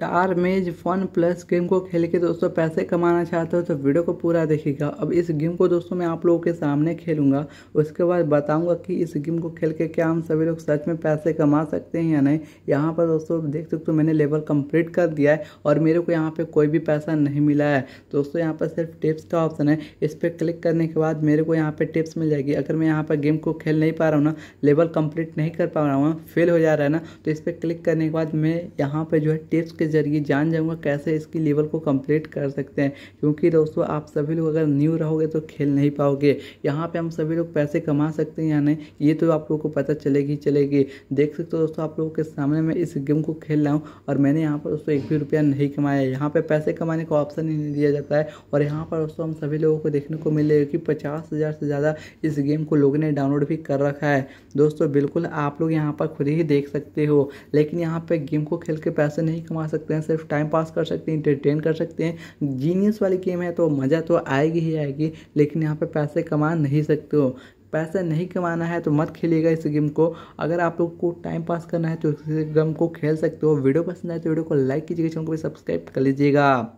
star मेज fun plus game को खेल के दोस्तों पैसे कमाना चाहते हो तो वीडियो को पूरा देखिएगा अब इस गेम को दोस्तों मैं आप लोगों के सामने खेलूंगा उसके बाद बताऊंगा कि इस गेम को खेल के क्या हम सभी लोग सच में पैसे कमा सकते हैं या नहीं यहाँ पर दोस्तों देख सकते हो तो मैंने लेवल कंप्लीट कर दिया है और मेरे को यहाँ पर कोई भी पैसा नहीं मिला है दोस्तों यहाँ पर सिर्फ टिप्स का ऑप्शन है इस पर क्लिक करने के बाद मेरे को यहाँ पर टिप्स मिल जाएगी अगर मैं यहाँ पर गेम को खेल नहीं पा रहा हूँ ना लेवल कम्प्लीट नहीं कर पा रहा हूँ फेल हो जा रहा है ना तो इस पर क्लिक करने के बाद मैं यहाँ पर जो है टिप्स के जरिए जान जाऊँगा कैसे इसकी लेवल को कंप्लीट कर सकते हैं क्योंकि दोस्तों आप सभी लोग अगर न्यू रहोगे तो खेल नहीं पाओगे यहाँ पर हम सभी लोग पैसे कमा सकते हैं या नहीं ये तो आप लोगों को पता चलेगी चलेगी देख सकते हो दोस्तों आप लोगों के सामने मैं इस गेम को खेल रहा हूँ और मैंने यहाँ पर दोस्तों एक भी रुपया नहीं कमाया यहाँ पर पैसे कमाने का ऑप्शन ही नहीं दिया जाता है और यहाँ पर दोस्तों हम सभी लोगों को देखने को मिलेगा कि पचास हज़ार से ज़्यादा इस गेम को लोगों ने डाउनलोड भी कर रखा है दोस्तों बिल्कुल आप लोग यहाँ पर खुद ही देख सकते हो लेकिन यहाँ पर गेम को खेल के पैसे नहीं कमा सकते सकते हैं सिर्फ टाइम पास कर सकते हैं इंटरटेन कर सकते हैं जीनियस वाली गेम है तो मज़ा तो आएगी ही आएगी लेकिन यहाँ पर पैसे कमा नहीं सकते हो पैसा नहीं कमाना है तो मत खेलिएगा इस गेम को अगर आप लोग को टाइम पास करना है तो इस गेम को खेल सकते हो वीडियो पसंद आए तो वीडियो को लाइक कीजिएगा चैनल को भी सब्सक्राइब कर लीजिएगा